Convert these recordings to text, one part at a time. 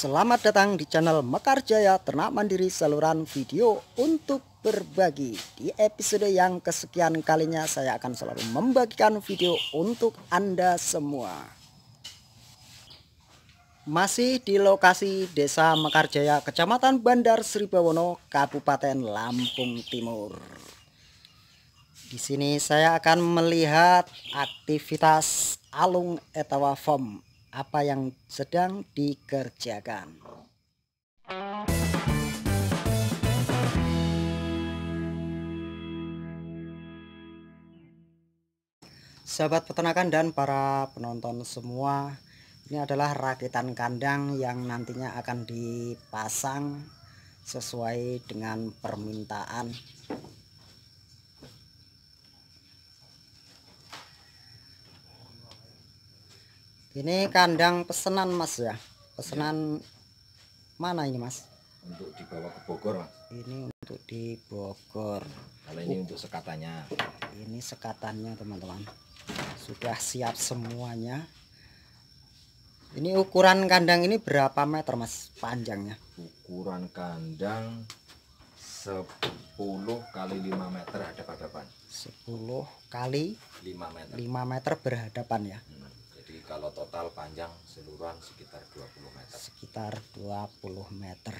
Selamat datang di channel Mekar Jaya Ternak Mandiri saluran video untuk berbagi. Di episode yang kesekian kalinya saya akan selalu membagikan video untuk Anda semua. Masih di lokasi Desa Mekar Jaya Kecamatan Bandar Sribawono, Kabupaten Lampung Timur. Di sini saya akan melihat aktivitas alung etawa form apa yang sedang dikerjakan. Sahabat peternakan dan para penonton semua, ini adalah rakitan kandang yang nantinya akan dipasang sesuai dengan permintaan ini kandang pesenan mas ya Pesenan ya. mana ini mas untuk dibawa ke Bogor mas ini untuk di Bogor kalau ini uh. untuk sekatannya ini sekatannya teman-teman sudah siap semuanya ini ukuran kandang ini berapa meter mas panjangnya? Ukuran kandang 10 kali 5 meter hadap-hadapan. 10 kali 5 meter. 5 meter berhadapan ya. Hmm kalau total panjang seluruhan sekitar 20 meter sekitar 20 meter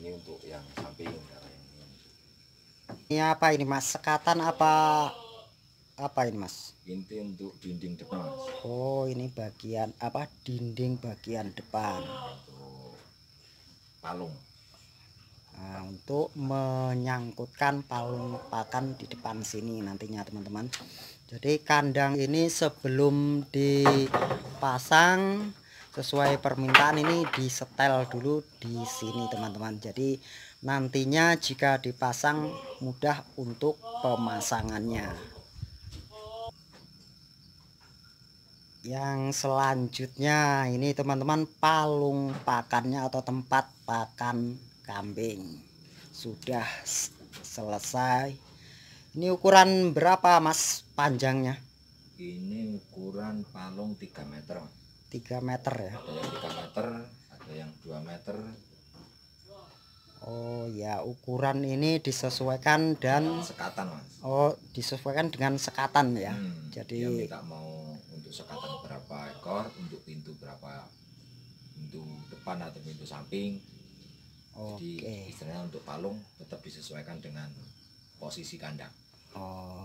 ini untuk yang samping ini. apa ini mas sekatan apa apa ini mas ini untuk dinding depan mas. oh ini bagian apa dinding bagian depan untuk palung Nah, untuk menyangkutkan palung pakan di depan sini nantinya teman-teman jadi kandang ini sebelum dipasang sesuai permintaan ini disetel dulu di sini teman-teman jadi nantinya jika dipasang mudah untuk pemasangannya yang selanjutnya ini teman-teman palung pakannya atau tempat pakan kambing sudah selesai ini ukuran berapa Mas panjangnya? Ini ukuran palung 3 meter. 3 meter ya. Ada yang 3 meter, ada yang 2 meter. Oh ya, ukuran ini disesuaikan dan sekatan, Mas. Oh, disesuaikan dengan sekatan ya. Hmm, Jadi kita mau untuk sekatan berapa ekor, untuk pintu berapa pintu depan atau pintu samping. Okay. Jadi istilahnya untuk palung tetap disesuaikan dengan posisi kandang.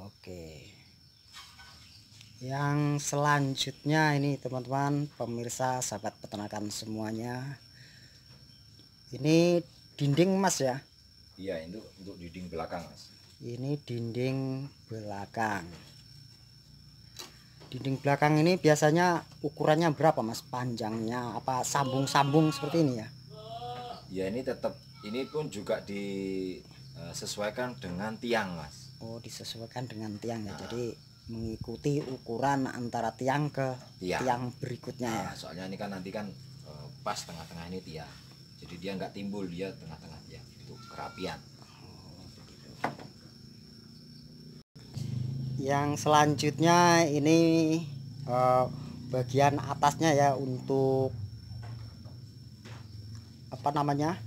Oke. Yang selanjutnya ini teman-teman pemirsa sahabat peternakan semuanya. Ini dinding mas ya? Iya itu untuk dinding belakang mas. Ini dinding belakang. Dinding belakang ini biasanya ukurannya berapa mas? Panjangnya apa sambung-sambung seperti ini ya? Ya ini tetap ini pun juga di Eh, sesuaikan dengan tiang mas oh disesuaikan dengan tiang ya nah. jadi mengikuti ukuran antara tiang ke tiang, tiang berikutnya nah, ya soalnya ini kan nanti kan uh, pas tengah-tengah ini tiang jadi dia nggak timbul dia tengah-tengah tiang itu kerapian oh, yang selanjutnya ini uh, bagian atasnya ya untuk apa namanya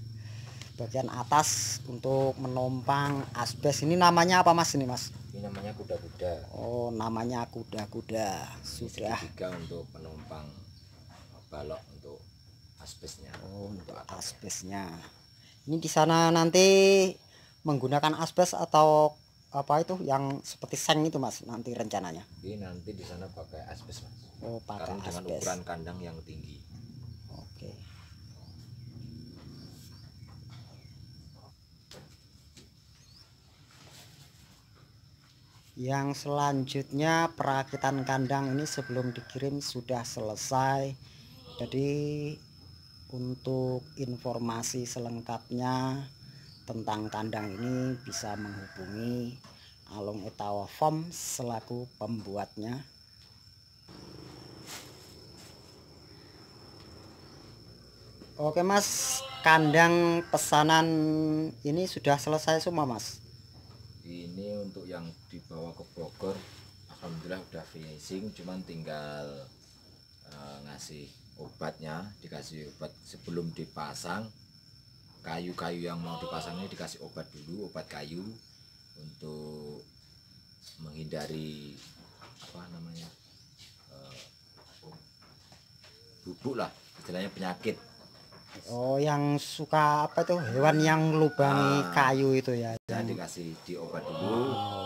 bagian atas untuk menumpang asbes ini namanya apa mas ini mas ini namanya kuda-kuda oh namanya kuda-kuda sudah tiga untuk penumpang balok untuk asbesnya oh untuk asbesnya ini di sana nanti menggunakan asbes atau apa itu yang seperti seng itu mas nanti rencananya ini nanti di sana pakai asbes mas oh pakai asbes dengan ukuran kandang yang tinggi yang selanjutnya perakitan kandang ini sebelum dikirim sudah selesai jadi untuk informasi selengkapnya tentang kandang ini bisa menghubungi Alung Utawa Farm selaku pembuatnya Oke mas, kandang pesanan ini sudah selesai semua mas? Ini untuk yang dibawa ke Bogor alhamdulillah udah finishing cuman tinggal uh, ngasih obatnya dikasih obat sebelum dipasang kayu-kayu yang mau dipasang ini dikasih obat dulu obat kayu untuk menghindari apa namanya uh, bubuk lah istilahnya penyakit Oh, yang suka apa tuh hewan yang lubangi ah. kayu itu ya hmm. dikasih diobat dulu oh,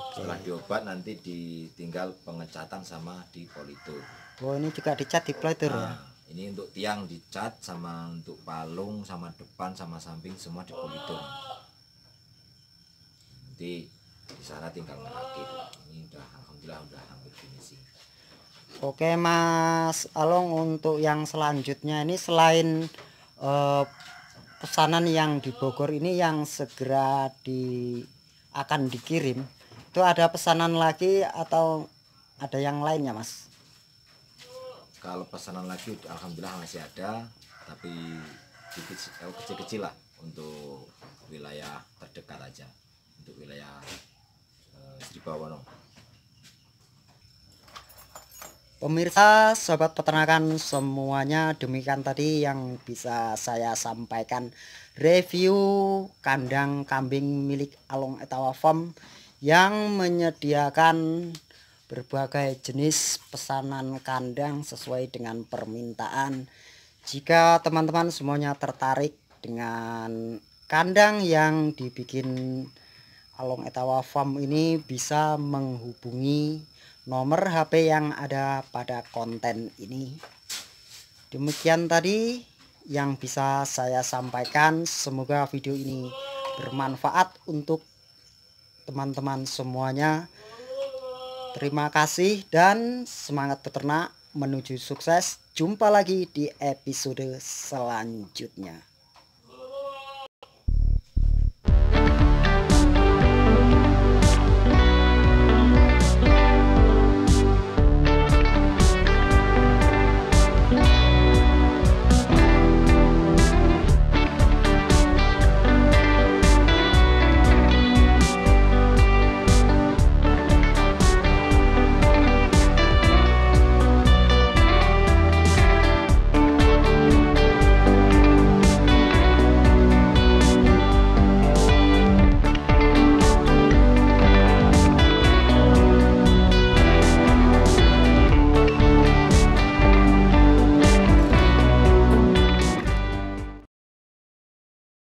okay. setelah diobat nanti ditinggal pengecatan sama di politur oh ini juga dicat di politur ya? nah, ya ini untuk tiang dicat sama untuk palung sama depan sama samping semua di politur nanti di sana tinggal merakit ini udah alhamdulillah udah hampir finishing Oke Mas Along untuk yang selanjutnya ini selain uh, pesanan yang di Bogor ini yang segera di akan dikirim itu ada pesanan lagi atau ada yang lainnya mas? Kalau pesanan lagi alhamdulillah masih ada tapi eh, kecil-kecil lah untuk wilayah terdekat aja untuk wilayah eh, Bawono. Pemirsa, sobat peternakan semuanya demikian tadi yang bisa saya sampaikan review kandang kambing milik Along Etawa Farm yang menyediakan berbagai jenis pesanan kandang sesuai dengan permintaan. Jika teman-teman semuanya tertarik dengan kandang yang dibikin Along Etawa Farm ini bisa menghubungi nomor HP yang ada pada konten ini. Demikian tadi yang bisa saya sampaikan. Semoga video ini bermanfaat untuk teman-teman semuanya. Terima kasih dan semangat peternak menuju sukses. Jumpa lagi di episode selanjutnya.